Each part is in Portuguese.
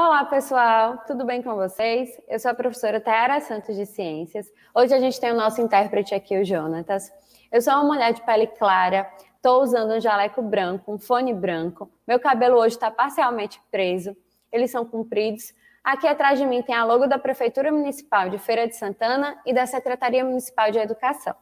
Olá, pessoal, tudo bem com vocês? Eu sou a professora Tayara Santos de Ciências. Hoje a gente tem o nosso intérprete aqui, o Jonatas. Eu sou uma mulher de pele clara, estou usando um jaleco branco, um fone branco. Meu cabelo hoje está parcialmente preso, eles são compridos. Aqui atrás de mim tem a logo da Prefeitura Municipal de Feira de Santana e da Secretaria Municipal de Educação.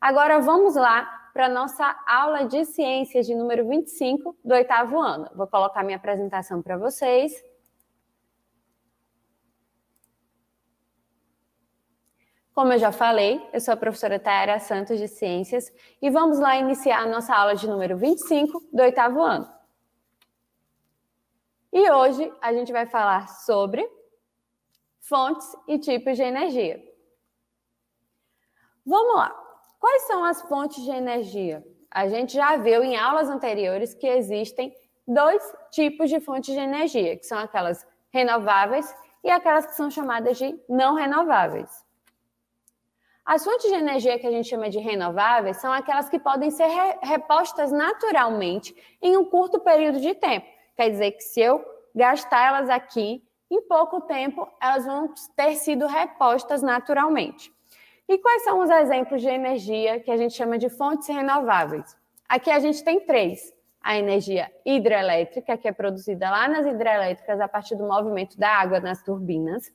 Agora vamos lá para a nossa aula de ciências de número 25 do oitavo ano. Vou colocar minha apresentação para vocês. Como eu já falei, eu sou a professora Tayara Santos de Ciências e vamos lá iniciar a nossa aula de número 25 do oitavo ano. E hoje a gente vai falar sobre fontes e tipos de energia. Vamos lá. Quais são as fontes de energia? A gente já viu em aulas anteriores que existem dois tipos de fontes de energia, que são aquelas renováveis e aquelas que são chamadas de não renováveis. As fontes de energia que a gente chama de renováveis são aquelas que podem ser repostas naturalmente em um curto período de tempo. Quer dizer que se eu gastar elas aqui, em pouco tempo elas vão ter sido repostas naturalmente. E quais são os exemplos de energia que a gente chama de fontes renováveis? Aqui a gente tem três: a energia hidrelétrica, que é produzida lá nas hidrelétricas a partir do movimento da água nas turbinas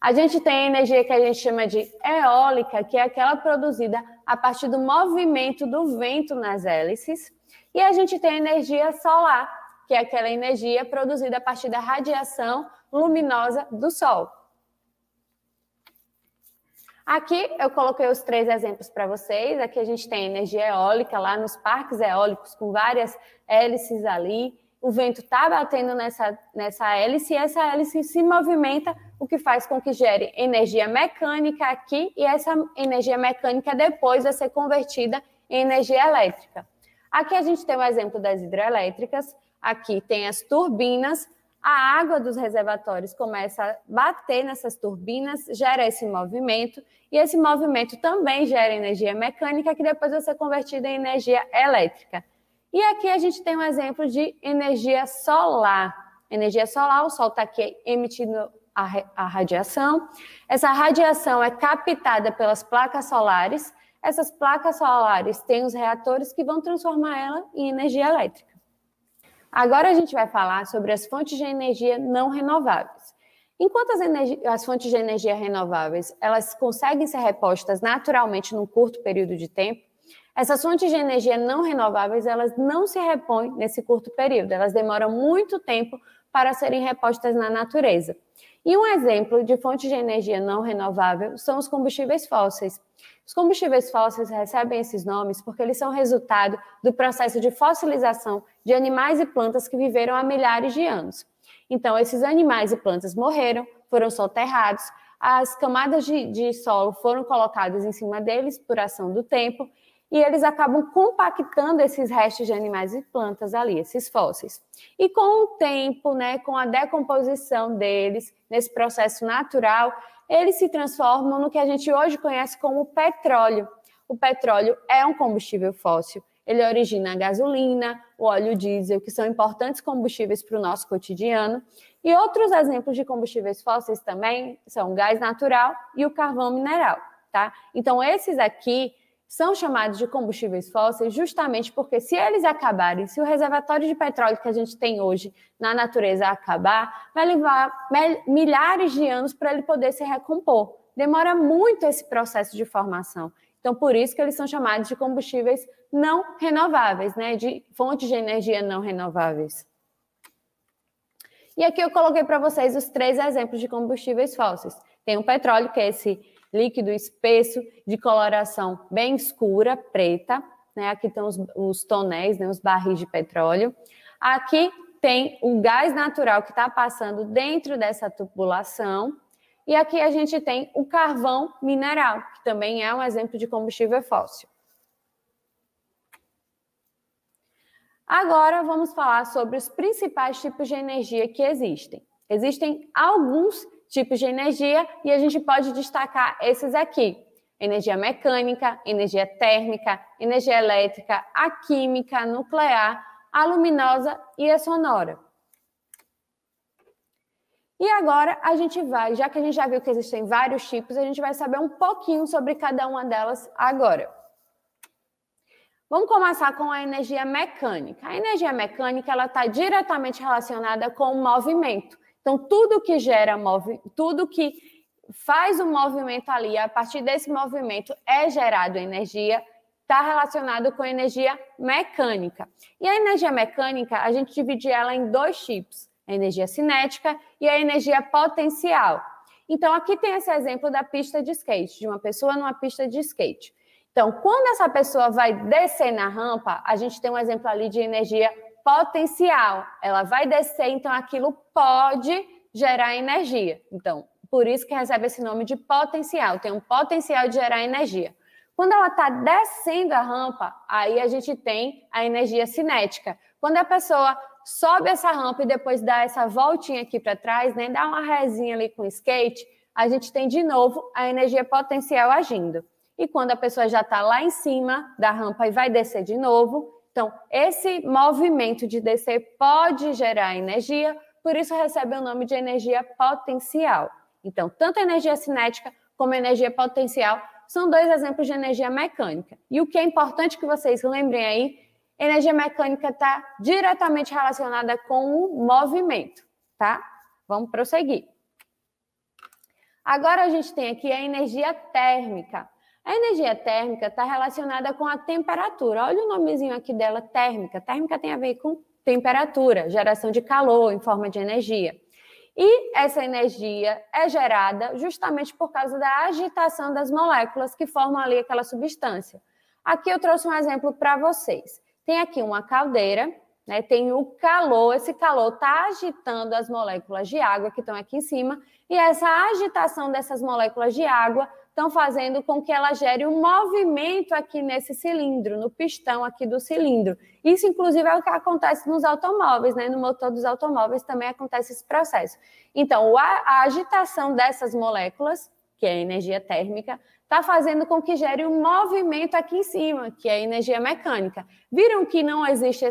a gente tem a energia que a gente chama de eólica, que é aquela produzida a partir do movimento do vento nas hélices. E a gente tem a energia solar, que é aquela energia produzida a partir da radiação luminosa do Sol. Aqui eu coloquei os três exemplos para vocês. Aqui a gente tem energia eólica lá nos parques eólicos, com várias hélices ali. O vento está batendo nessa, nessa hélice e essa hélice se movimenta o que faz com que gere energia mecânica aqui e essa energia mecânica depois vai ser convertida em energia elétrica. Aqui a gente tem o exemplo das hidrelétricas, aqui tem as turbinas, a água dos reservatórios começa a bater nessas turbinas, gera esse movimento, e esse movimento também gera energia mecânica, que depois vai ser convertida em energia elétrica. E aqui a gente tem um exemplo de energia solar. Energia solar, o sol está aqui emitindo a, a radiação. Essa radiação é captada pelas placas solares. Essas placas solares têm os reatores que vão transformar ela em energia elétrica. Agora a gente vai falar sobre as fontes de energia não renováveis. Enquanto as, as, fontes de energia renováveis elas conseguem ser repostas naturalmente num curto período de tempo, essas fontes de energia não renováveis elas não se repõem nesse curto período. Elas demoram muito tempo para serem repostas na natureza. E um exemplo de fonte de energia não renovável são os combustíveis fósseis. Os combustíveis fósseis recebem esses nomes porque eles são resultado do processo de fossilização de animais e plantas que viveram há milhares de anos. Então, esses animais e plantas morreram, foram soterrados, as camadas de, de solo foram colocadas em cima deles por ação do tempo, e eles acabam compactando esses restos de animais e plantas ali, esses fósseis. E com o tempo, né, com a decomposição deles, nesse processo natural, eles se transformam no que a gente hoje conhece como petróleo. O petróleo é um combustível fóssil. Ele origina a gasolina, o óleo diesel, que são importantes combustíveis para o nosso cotidiano. E outros exemplos de combustíveis fósseis também são o gás natural e o carvão mineral, tá? Então, esses aqui são chamados de combustíveis fósseis justamente porque, se eles acabarem, se o reservatório de petróleo que a gente tem hoje na natureza acabar, vai levar milhares de anos para ele poder se recompor. Demora muito esse processo de formação. Então, por isso que eles são chamados de combustíveis não renováveis, né? de fontes de energia não renováveis. E aqui eu coloquei para vocês os três exemplos de combustíveis fósseis. Tem o petróleo, que é esse líquido espesso, de coloração bem escura, preta. Né? Aqui estão os, os tonéis, né? os barris de petróleo. Aqui tem o gás natural que está passando dentro dessa tubulação. E aqui a gente tem o carvão mineral, que também é um exemplo de combustível fóssil. Agora vamos falar sobre os principais tipos de energia que existem. Existem alguns tipos de energia e a gente pode destacar esses aqui: energia mecânica, energia térmica, energia elétrica, a química, a nuclear, a luminosa e a sonora. E agora a gente vai, já que a gente já viu que existem vários tipos, a gente vai saber um pouquinho sobre cada uma delas agora. Vamos começar com a energia mecânica. A energia mecânica ela está diretamente relacionada com o movimento. Então, tudo que gera move, tudo que faz o um movimento ali, a partir desse movimento é gerado energia, está relacionado com energia mecânica. E a energia mecânica, a gente divide ela em dois tipos: a energia cinética e a energia potencial. Então, aqui tem esse exemplo da pista de skate, de uma pessoa numa pista de skate. Então, quando essa pessoa vai descer na rampa, a gente tem um exemplo ali de energia potencial. Ela vai descer, então aquilo pode gerar energia. Então, por isso que recebe esse nome de potencial. Tem um potencial de gerar energia. Quando ela está descendo a rampa, aí a gente tem a energia cinética. Quando a pessoa sobe essa rampa e depois dá essa voltinha aqui para trás, né, dá uma resinha ali com o skate, a gente tem de novo a energia potencial agindo. E quando a pessoa já está lá em cima da rampa e vai descer de novo, então, esse movimento de descer pode gerar energia, por isso recebe o nome de energia potencial. Então, tanto energia cinética como energia potencial são dois exemplos de energia mecânica. E o que é importante que vocês lembrem aí, energia mecânica está diretamente relacionada com o movimento, tá? Vamos prosseguir. Agora a gente tem aqui a energia térmica. A energia térmica está relacionada com a temperatura. Olha o nomezinho aqui dela, térmica. Térmica tem a ver com temperatura, geração de calor em forma de energia. E essa energia é gerada justamente por causa da agitação das moléculas que formam ali aquela substância. Aqui eu trouxe um exemplo para vocês. Tem aqui uma caldeira, né, tem o calor, esse calor está agitando as moléculas de água que estão aqui em cima, e essa agitação dessas moléculas de água estão fazendo com que ela gere um movimento aqui nesse cilindro, no pistão aqui do cilindro. Isso, inclusive, é o que acontece nos automóveis, né? No motor dos automóveis também acontece esse processo. Então, a agitação dessas moléculas, que é a energia térmica, está fazendo com que gere um movimento aqui em cima, que é a energia mecânica. Viram que não existe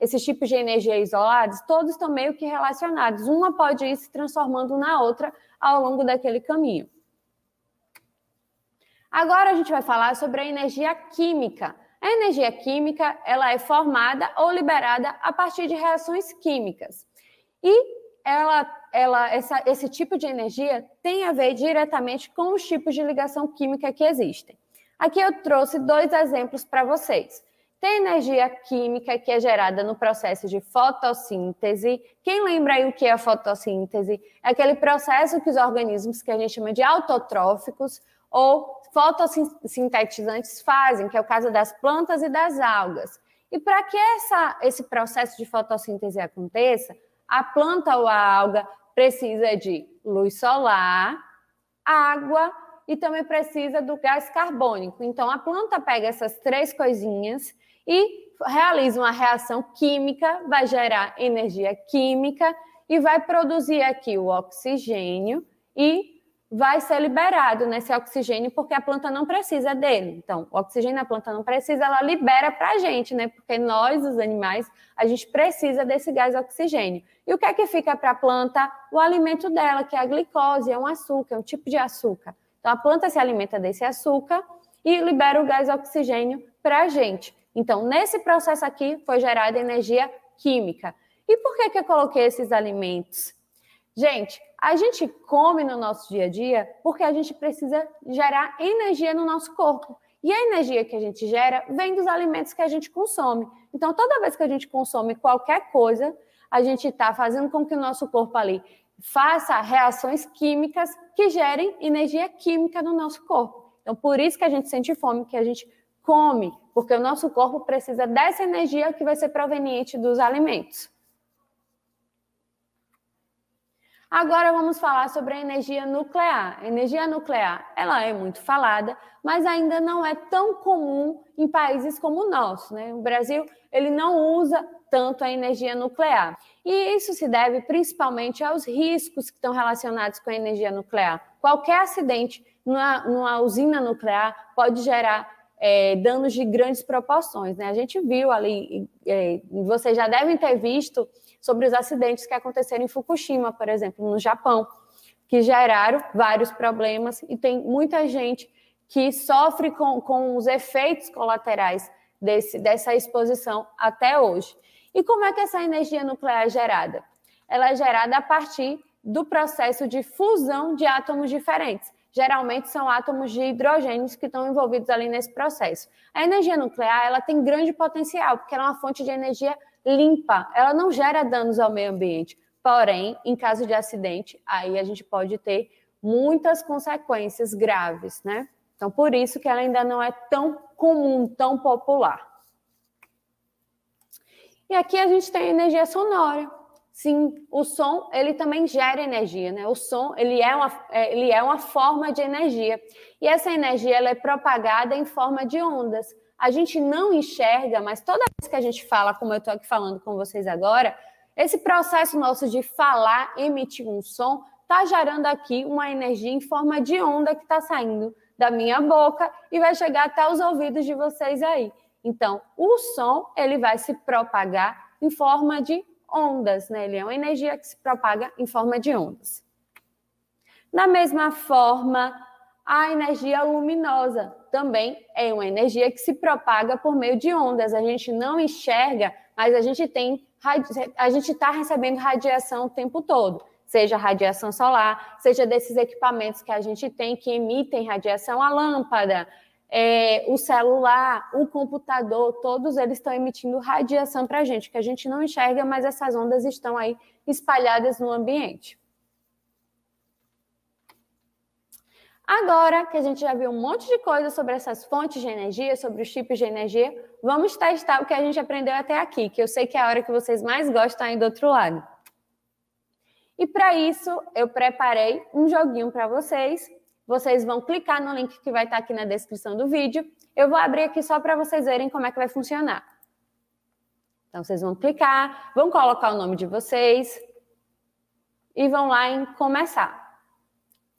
esses tipos de energia isolados? Todos estão meio que relacionados. Uma pode ir se transformando na outra ao longo daquele caminho. Agora a gente vai falar sobre a energia química. A energia química ela é formada ou liberada a partir de reações químicas. E ela, ela, essa, esse tipo de energia tem a ver diretamente com os tipos de ligação química que existem. Aqui eu trouxe dois exemplos para vocês. Tem energia química que é gerada no processo de fotossíntese. Quem lembra aí o que é a fotossíntese? É aquele processo que os organismos que a gente chama de autotróficos ou fotossintetizantes fazem, que é o caso das plantas e das algas. E para que essa, esse processo de fotossíntese aconteça, a planta ou a alga precisa de luz solar, água e também precisa do gás carbônico. Então, a planta pega essas três coisinhas e realiza uma reação química, vai gerar energia química e vai produzir aqui o oxigênio e vai ser liberado nesse né, oxigênio, porque a planta não precisa dele. Então, o oxigênio a planta não precisa, ela libera para a gente, né? Porque nós, os animais, a gente precisa desse gás oxigênio. E o que é que fica para a planta? O alimento dela, que é a glicose, é um açúcar, é um tipo de açúcar. Então, a planta se alimenta desse açúcar e libera o gás oxigênio para a gente. Então, nesse processo aqui, foi gerada energia química. E por que, que eu coloquei esses alimentos? Gente, a gente come no nosso dia a dia porque a gente precisa gerar energia no nosso corpo. E a energia que a gente gera vem dos alimentos que a gente consome. Então, toda vez que a gente consome qualquer coisa, a gente está fazendo com que o nosso corpo ali faça reações químicas que gerem energia química no nosso corpo. Então, por isso que a gente sente fome, que a gente come, porque o nosso corpo precisa dessa energia que vai ser proveniente dos alimentos. Agora vamos falar sobre a energia nuclear. A energia nuclear, ela é muito falada, mas ainda não é tão comum em países como o nosso, né? O Brasil, ele não usa tanto a energia nuclear. E isso se deve principalmente aos riscos que estão relacionados com a energia nuclear. Qualquer acidente numa, numa usina nuclear pode gerar é, danos de grandes proporções, né? A gente viu ali, é, vocês já devem ter visto sobre os acidentes que aconteceram em Fukushima, por exemplo, no Japão, que geraram vários problemas e tem muita gente que sofre com, com os efeitos colaterais desse, dessa exposição até hoje. E como é que essa energia nuclear é gerada? Ela é gerada a partir do processo de fusão de átomos diferentes. Geralmente são átomos de hidrogênio que estão envolvidos ali nesse processo. A energia nuclear ela tem grande potencial, porque ela é uma fonte de energia limpa, ela não gera danos ao meio ambiente. Porém, em caso de acidente, aí a gente pode ter muitas consequências graves, né? Então, por isso que ela ainda não é tão comum, tão popular. E aqui a gente tem energia sonora. Sim, o som ele também gera energia, né? O som ele é uma, é, ele é uma forma de energia e essa energia ela é propagada em forma de ondas a gente não enxerga, mas toda vez que a gente fala, como eu estou aqui falando com vocês agora, esse processo nosso de falar, emitir um som, está gerando aqui uma energia em forma de onda que está saindo da minha boca e vai chegar até os ouvidos de vocês aí. Então, o som ele vai se propagar em forma de ondas, né? Ele é uma energia que se propaga em forma de ondas. Da mesma forma, a energia luminosa também é uma energia que se propaga por meio de ondas. A gente não enxerga, mas a gente tem a gente está recebendo radiação o tempo todo, seja radiação solar, seja desses equipamentos que a gente tem que emitem radiação, a lâmpada, é, o celular, o computador, todos eles estão emitindo radiação para a gente, que a gente não enxerga, mas essas ondas estão aí espalhadas no ambiente. Agora que a gente já viu um monte de coisa sobre essas fontes de energia, sobre os tipos de energia, vamos testar o que a gente aprendeu até aqui, que eu sei que é a hora que vocês mais gostam aí do outro lado. E para isso, eu preparei um joguinho para vocês. Vocês vão clicar no link que vai estar tá aqui na descrição do vídeo. Eu vou abrir aqui só para vocês verem como é que vai funcionar. Então, vocês vão clicar, vão colocar o nome de vocês e vão lá em começar.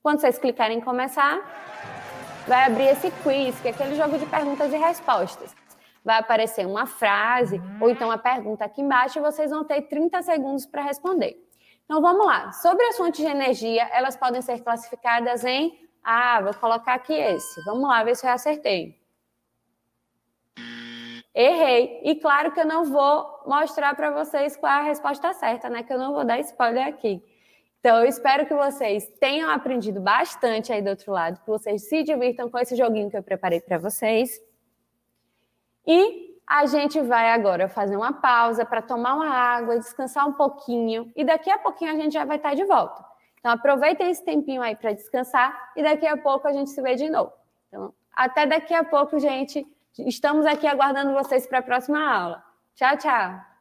Quando vocês clicarem em começar, vai abrir esse quiz, que é aquele jogo de perguntas e respostas. Vai aparecer uma frase hum. ou então a pergunta aqui embaixo e vocês vão ter 30 segundos para responder. Então vamos lá. Sobre as fontes de energia, elas podem ser classificadas em. Ah, vou colocar aqui esse. Vamos lá ver se eu acertei. Errei. E claro que eu não vou mostrar para vocês qual é a resposta certa, né? Que eu não vou dar spoiler aqui. Então, eu espero que vocês tenham aprendido bastante aí do outro lado, que vocês se divirtam com esse joguinho que eu preparei para vocês. E a gente vai agora fazer uma pausa para tomar uma água, descansar um pouquinho, e daqui a pouquinho a gente já vai estar tá de volta. Então, aproveitem esse tempinho aí para descansar, e daqui a pouco a gente se vê de novo. Então, até daqui a pouco, gente. Estamos aqui aguardando vocês para a próxima aula. Tchau, tchau!